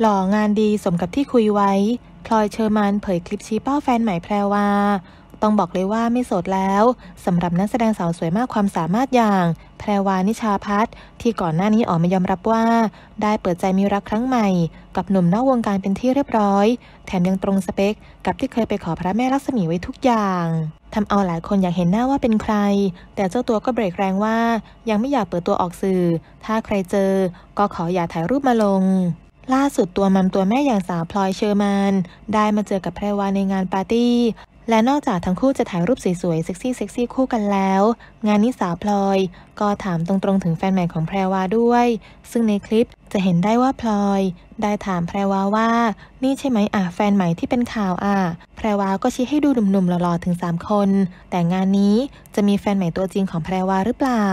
หล่องานดีสมกับที่คุยไว้พลอยเชอร์มันเผยคลิปชี้เป้าแฟนใหม่แพรวา ต้องบอกเลยว่าไม่โสดแล้ว สำหรับนักแสดงสาวสวยมากความสามารถอย่าง แพรวานิชาพัฒที่ก่อนหน้านี้ออกมายอมรับว่า ได้เปิดใจมีรักครั้งใหม่ กับหนุ่มนอกวงการเป็นที่เรียบร้อย แถมยังตรงสเปค กับที่เคยไปขอพระแม่ลักษมีไว้ทุกอย่างทำเอาหลายคนอยากเห็นหน้าว่าเป็นใคร แต่เจ้าตัวก็เบรกแรงว่า ยังไม่อยากเปิดตัวออกสื่อ ถ้าใครเจอ ก็ขออย่าถ่ายรูปมาลงล่าสุดตัวมัมตัวแม่ อย่างสาวพลอยเชอร์มานได้มาเจอกับแพรวาในงานปาร์ตี้ และนอกจากทั้งคู่จะถ่ายรูปสวยๆเซ็กซี่เซ็กซี่คู่กันแล้ว งานนี้สาวพลอย ก็ถามตรง ๆ ถึงแฟนใหม่ของแพรวาด้วย ซึ่งในคลิปจะเห็นได้ว่าพลอย ได้ถามแพรวาว่านี่ใช่ไหมอ่ะแฟนใหม่ที่เป็นข่าวอ่ะแพรวาก็ชี้ให้ดูหนุ่มๆหล่อๆถึง3คน แต่งานนี้จะมีแฟนใหม่ตัวจริงของแพรวาหรือเปล่า